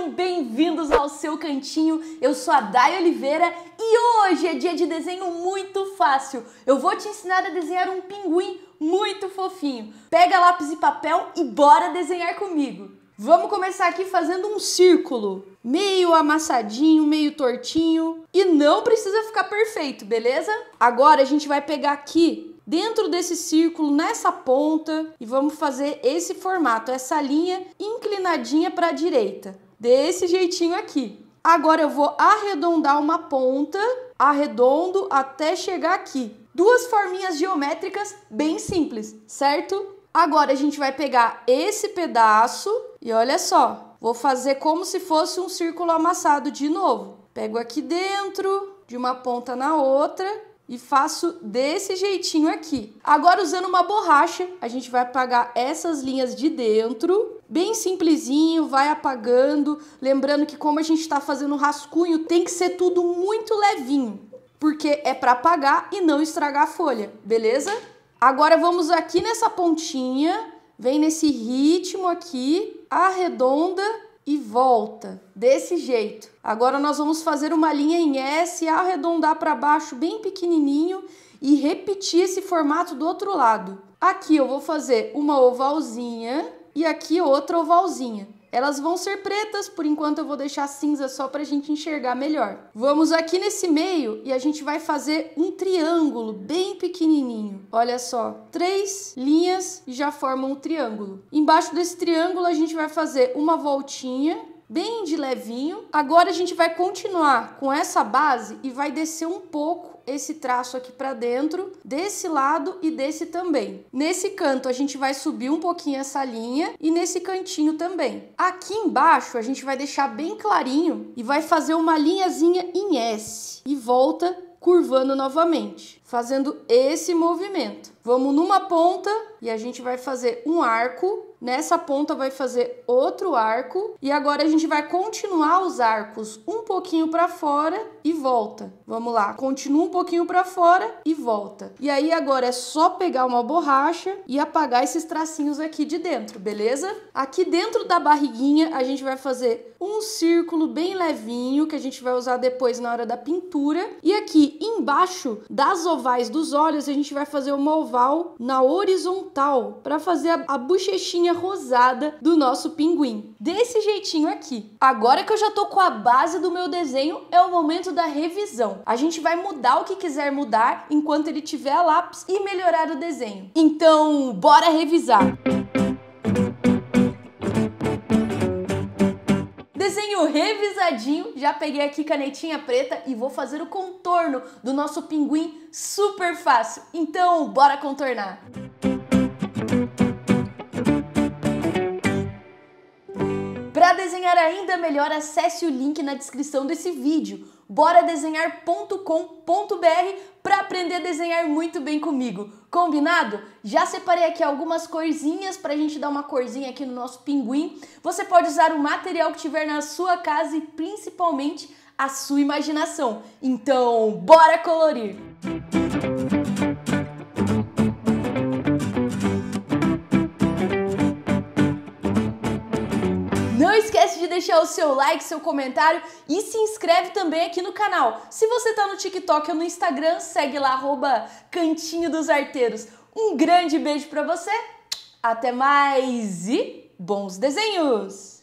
Sejam bem-vindos ao seu cantinho. Eu sou a Day Oliveira e hoje é dia de desenho muito fácil. Eu vou te ensinar a desenhar um pinguim muito fofinho. Pega lápis e papel e bora desenhar comigo. Vamos começar aqui fazendo um círculo, meio amassadinho, meio tortinho, e não precisa ficar perfeito, beleza? Agora a gente vai pegar aqui dentro desse círculo, nessa ponta, e vamos fazer esse formato, essa linha inclinadinha para a direita desse jeitinho aqui. Agora eu vou arredondar uma ponta, arredondo até chegar aqui. Duas forminhas geométricas bem simples, certo? Agora a gente vai pegar esse pedaço e olha só, vou fazer como se fosse um círculo amassado de novo. Pego aqui dentro, de uma ponta na outra e faço desse jeitinho aqui. Agora, usando uma borracha, a gente vai apagar essas linhas de dentro, bem simplesinho, vai apagando. Lembrando que como a gente está fazendo rascunho, tem que ser tudo muito levinho, porque é para apagar e não estragar a folha, beleza? Agora vamos aqui nessa pontinha, vem nesse ritmo aqui, arredonda e volta, desse jeito. Agora nós vamos fazer uma linha em S, arredondar para baixo bem pequenininho e repetir esse formato do outro lado. Aqui eu vou fazer uma ovalzinha e aqui outra ovalzinha. Elas vão ser pretas, por enquanto eu vou deixar cinza só para a gente enxergar melhor. Vamos aqui nesse meio e a gente vai fazer um triângulo bem pequenininho. Olha só, três linhas já formam um triângulo. Embaixo desse triângulo a gente vai fazer uma voltinha bem de levinho. Agora a gente vai continuar com essa base e vai descer um pouco esse traço aqui para dentro, desse lado e desse também. Nesse canto a gente vai subir um pouquinho essa linha e nesse cantinho também. Aqui embaixo a gente vai deixar bem clarinho e vai fazer uma linhazinha em S e volta curvando novamente, fazendo esse movimento. Vamos numa ponta e a gente vai fazer um arco Nessa ponta vai fazer outro arco e agora a gente vai continuar os arcos um pouquinho para fora e volta. Vamos lá, continua um pouquinho para fora e volta. E aí agora é só pegar uma borracha e apagar esses tracinhos aqui de dentro, beleza? Aqui dentro da barriguinha a gente vai fazer um círculo bem levinho que a gente vai usar depois na hora da pintura. E aqui embaixo das ovais dos olhos a gente vai fazer uma oval na horizontal para fazer a, bochechinha rosada do nosso pinguim. Desse jeitinho aqui. Agora que eu já tô com a base do meu desenho, é o momento da revisão. A gente vai mudar o que quiser mudar enquanto ele tiver a lápis e melhorar o desenho. Então, bora revisar! desenho revisadinho, já peguei aqui canetinha preta e vou fazer o contorno do nosso pinguim super fácil. Então, bora contornar! Para desenhar ainda melhor, acesse o link na descrição desse vídeo boradesenhar.com.br para aprender a desenhar muito bem comigo. Combinado? Já separei aqui algumas corzinhas para a gente dar uma corzinha aqui no nosso pinguim. Você pode usar o material que tiver na sua casa e principalmente a sua imaginação. Então, bora colorir! Música esquece de deixar o seu like, seu comentário e se inscreve também aqui no canal. Se você tá no TikTok ou no Instagram, segue lá arroba Cantinho dos Arteiros. Um grande beijo para você. Até mais e bons desenhos!